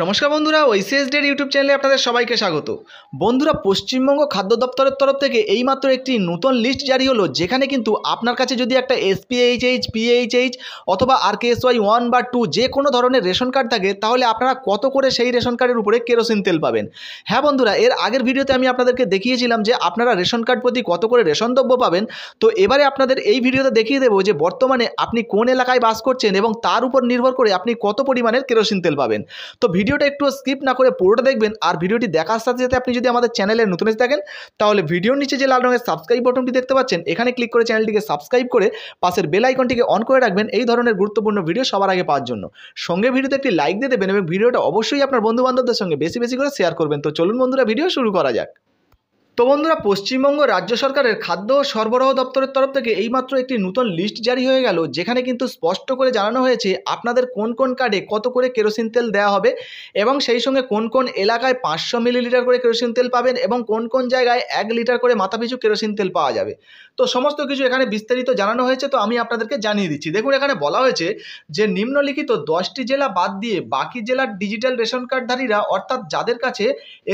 নমস্কার বন্ধুরা ডের ইউটিউব চ্যানেলে আপনাদের সবাইকে স্বাগত বন্ধুরা পশ্চিমবঙ্গ খাদ্য দপ্তরের তরফ থেকে এইমাত্র একটি নতুন লিস্ট জারি হলো যেখানে কিন্তু আপনার কাছে যদি একটা এসপিএইচএইচ পিএইচএইচ অথবা আরকেএসওয়াই ওয়ান বা টু যে কোনো ধরনের রেশন কার্ড থাকে তাহলে আপনারা কত করে সেই রেশন কার্ডের উপরে কেরোসিন তেল পাবেন হ্যাঁ বন্ধুরা এর আগের ভিডিওতে আমি আপনাদেরকে দেখিয়েছিলাম যে আপনারা রেশন কার্ড প্রতি কত করে রেশন দ্রব্য পাবেন তো এবারে আপনাদের এই ভিডিওতে দেখিয়ে দেবো যে বর্তমানে আপনি কোন এলাকায় বাস করছেন এবং তার উপর নির্ভর করে আপনি কত পরিমাণের কেরোসিন তেল পাবেন তো ভিডিওটা একটু স্কিপ না করে পুরোটা দেখবেন আর ভিডিওটি দেখার সাথে সাথে আপনি যদি আমাদের চ্যানেলে নতুন এসে থাকেন তাহলে ভিডিওর নিচে যে লাল রঙের সাবস্ক্রাইব বটনটি দেখতে পাচ্ছেন এখানে ক্লিক করে চ্যানেলটিকে সাবস্ক্রাইব করে পাশের বেল আইকনটিকে অন করে রাখবেন এই ধরনের গুরুত্বপূর্ণ ভিডিও সবার আগে পাওয়ার জন্য সঙ্গে ভিডিওতে একটি লাইক দিয়ে দেবেন এবং ভিডিওটা অবশ্যই আপনার বন্ধুবান্ধবদের সঙ্গে বেশি বেশি করে শেয়ার করবেন তো চলুন বন্ধুরা ভিডিও শুরু করা যাক তো বন্ধুরা পশ্চিমবঙ্গ রাজ্য সরকারের খাদ্য ও সরবরাহ দপ্তরের তরফ থেকে এইমাত্র একটি নতুন লিস্ট জারি হয়ে গেল যেখানে কিন্তু স্পষ্ট করে জানানো হয়েছে আপনাদের কোন কোন কার্ডে কত করে কেরোসিন তেল দেওয়া হবে এবং সেই সঙ্গে কোন কোন এলাকায় পাঁচশো মিলিলিটার করে কেরোসিন তেল পাবেন এবং কোন কোন জায়গায় এক লিটার করে মাথাপিছু কেরোসিন তেল পাওয়া যাবে তো সমস্ত কিছু এখানে বিস্তারিত জানানো হয়েছে তো আমি আপনাদেরকে জানিয়ে দিচ্ছি দেখুন এখানে বলা হয়েছে যে নিম্নলিখিত দশটি জেলা বাদ দিয়ে বাকি জেলার ডিজিটাল রেশন কার্ডধারীরা অর্থাৎ যাদের কাছে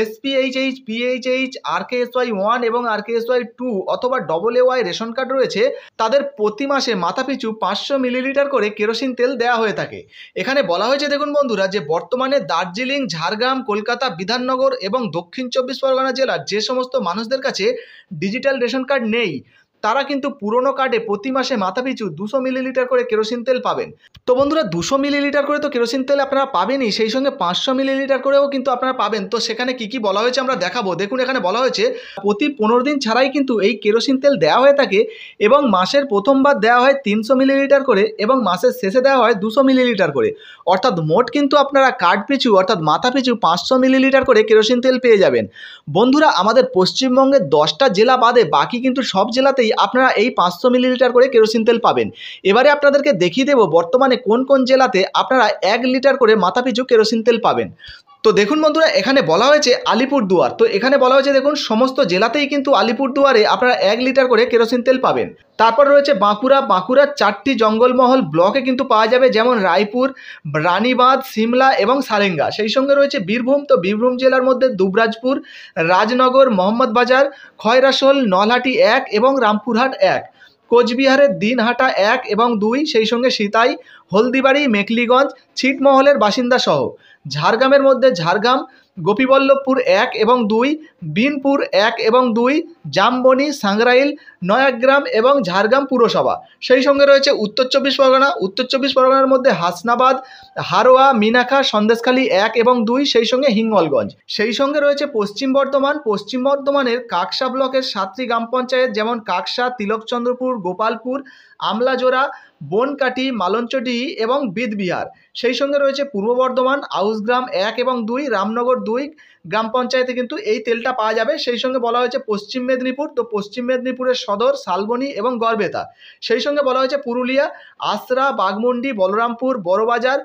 এসপিএইচএইচ পিএইচএইচ আরকেএসওয়াই ওয়ান এবং আর আরকেএসওয়াই টু অথবা double A Y ration card রয়েছে তাদের প্রতি মাসে মাথাপিছু পাঁচশো মিলিলিটার করে কেরোসিন তেল দেওয়া হয়ে থাকে এখানে বলা হয়েছে দেখুন বন্ধুরা যে বর্তমানে দার্জিলিং ঝাড়গ্রাম কলকাতা বিধাননগর এবং দক্ষিণ চব্বিশ পরগনা জেলার যে সমস্ত মানুষদের কাছে ডিজিটাল রেশন কার্ড নেই তারা কিন্তু পুরনো কার্ডে প্রতি মাসে মাথাপিছু দুশো মিলিলিটার করে কেরোসিন তেল পাবেন তো বন্ধুরা দুশো মিলিলিটার করে তো কেরোসিন তেল আপনারা পাবেনই সেই সঙ্গে পাঁচশো মিলিলিটার করেও কিন্তু আপনারা পাবেন তো সেখানে কি কি বলা হয়েছে আমরা দেখাবো দেখুন এখানে বলা হয়েছে প্রতি পনেরো দিন ছাড়াই কিন্তু এই কেরোসিন তেল দেওয়া হয়ে থাকে এবং মাসের প্রথমবার দেওয়া হয় তিনশো মিলিলিটার করে এবং মাসের শেষে দেওয়া হয় দুশো মিলিলিটার করে অর্থাৎ মোট কিন্তু আপনারা কার্ড পিছু অর্থাৎ মাথা পিছু পাঁচশো মিলিলিটার করে কেরোসিন তেল পেয়ে যাবেন বন্ধুরা আমাদের পশ্চিমবঙ্গের দশটা জেলা বাদে বাকি কিন্তু সব জেলাতেই এই আপনারা এই পাঁচশো মিলিলিটার করে কেরোসিন তেল পাবেন এবারে আপনাদেরকে দেখিয়ে দেবো বর্তমানে কোন কোন জেলাতে আপনারা এক লিটার করে মাথাপিছু কেরোসিন তেল পাবেন তো দেখুন বন্ধুরা এখানে বলা হয়েছে আলিপুরদুয়ার তো এখানে বলা হয়েছে দেখুন সমস্ত জেলাতেই কিন্তু আলিপুরদুয়ারে আপনারা এক লিটার করে কেরোসিন তেল পাবেন তারপর রয়েছে বাঁকুড়া বাঁকুড়ার চারটি জঙ্গলমহল ব্লকে কিন্তু পাওয়া যাবে যেমন রায়পুর রানীবাঁধ সিমলা এবং সারেঙ্গা সেই সঙ্গে রয়েছে বীরভূম তো বীরভূম জেলার মধ্যে দুবরাজপুর রাজনগর মোহাম্মদবাজার খয়রাসোল নলহাটি এক এবং রামপুরহাট এক কোচবিহারের দিনহাটা এক এবং দুই সেই সঙ্গে সীতাই হলদিবাড়ি মেকলিগঞ্জ ছিটমহলের বাসিন্দা সহ ঝাড়গ্রামের মধ্যে ঝাড়গ্রাম গোপীবল্লভপুর এক এবং দুই বিনপুর এক এবং দুই জামবনি সাংরাইল নয়াগ্রাম এবং ঝাড়গ্রাম পুরসভা সেই সঙ্গে রয়েছে উত্তর চব্বিশ পরগনা উত্তর চব্বিশ পরগনার মধ্যে হাসনাবাদ হারোয়া মিনাখা সন্দেশখালী এক এবং দুই সেই সঙ্গে হিঙ্গলগঞ্জ সেই সঙ্গে রয়েছে পশ্চিম বর্ধমান পশ্চিম বর্ধমানের কাকসা ব্লকের সাতটি গ্রাম পঞ্চায়েত যেমন কাকসা তিলকচন্দ্রপুর গোপালপুর আমলাজোড়া বনকাটি মালঞ্চটি এবং বিদবিহার সেই সঙ্গে রয়েছে পূর্ব বর্ধমান আউসগ্রাম এক এবং দুই রামনগর দুই গ্রাম পঞ্চায়েতে কিন্তু এই তেলটা পাওয়া যাবে সেই সঙ্গে বলা হয়েছে পশ্চিম মেদিনীপুর তো পশ্চিম মেদিনীপুরের সদর শালবনি এবং গড়বেতা সেই সঙ্গে বলা হয়েছে পুরুলিয়া আসরা বাগমুন্ডি বলরামপুর বড়বাজার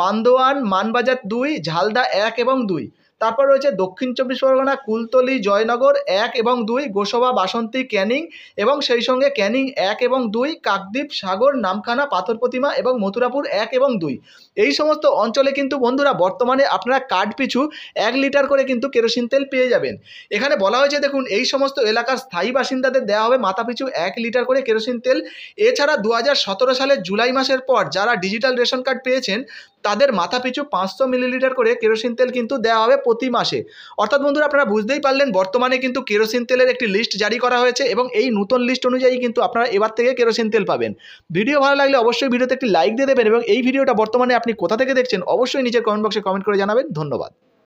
বান্দোয়ান মানবাজার দুই ঝালদা এক এবং দুই তারপর রয়েছে দক্ষিণ চব্বিশ পরগনা কুলতলি জয়নগর এক এবং দুই গোসবা বাসন্তী ক্যানিং এবং সেই সঙ্গে ক্যানিং এক এবং দুই কাকদ্বীপ সাগর নামখানা পাথর প্রতিমা এবং মথুরাপুর এক এবং দুই এই সমস্ত অঞ্চলে কিন্তু বন্ধুরা বর্তমানে আপনারা কাঠ পিছু এক লিটার করে কিন্তু কেরোসিন তেল পেয়ে যাবেন এখানে বলা হয়েছে দেখুন এই সমস্ত এলাকার স্থায়ী বাসিন্দাদের দেওয়া হবে মাথাপিছু এক লিটার করে কেরোসিন তেল এছাড়া দু সালের জুলাই মাসের পর যারা ডিজিটাল রেশন কার্ড পেয়েছেন তাদের মাথা পিছু পাঁচশো মিলিলিটার করে কেরোসিন তেল কিন্তু দেওয়া হবে প্রতি মাসে অর্থাৎ বন্ধুরা আপনারা বুঝতেই পারলেন বর্তমানে কিন্তু কেরোসিন তেলের একটি লিস্ট জারি করা হয়েছে এবং এই নতুন লিস্ট অনুযায়ী কিন্তু আপনারা এবার থেকে কেরোসিন তেল পাবেন ভিডিও ভালো লাগলে অবশ্যই ভিডিওতে একটি লাইক দিয়ে দেবেন এবং এই ভিডিওটা বর্তমানে আপনি কোথা থেকে দেখছেন অবশ্যই নিজের কমেন্ট বক্সে কমেন্ট করে জানাবেন ধন্যবাদ